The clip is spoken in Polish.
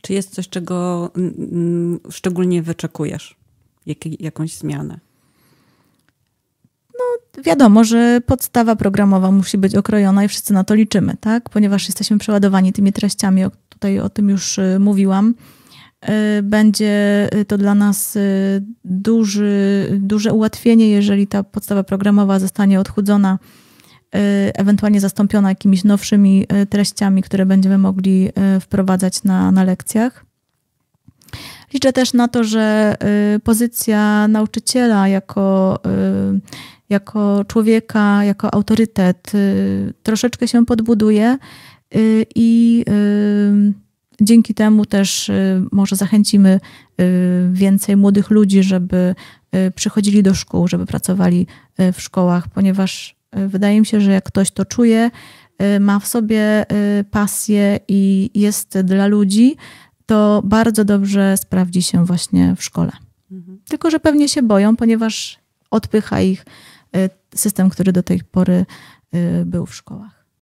Czy jest coś, czego mm, mm, szczególnie wyczekujesz? Jak, jakąś zmianę? No, wiadomo, że podstawa programowa musi być okrojona i wszyscy na to liczymy, tak? Ponieważ jesteśmy przeładowani tymi treściami, tutaj o tym już y, mówiłam. Y, będzie y, to dla nas duży, duże ułatwienie, jeżeli ta podstawa programowa zostanie odchudzona Y, ewentualnie zastąpiona jakimiś nowszymi y, treściami, które będziemy mogli y, wprowadzać na, na lekcjach. Liczę też na to, że pozycja nauczyciela jako, jako człowieka, jako autorytet troszeczkę się podbuduje i dzięki temu też może zachęcimy więcej młodych ludzi, żeby przychodzili do szkół, żeby pracowali w szkołach, ponieważ E, wydaje mi się, że jak ktoś to czuje, e, ma w sobie e, pasję i jest dla ludzi, to bardzo dobrze sprawdzi się właśnie w szkole. Mhm. Tylko, że pewnie się boją, ponieważ odpycha ich system, który do tej pory był w szkołach.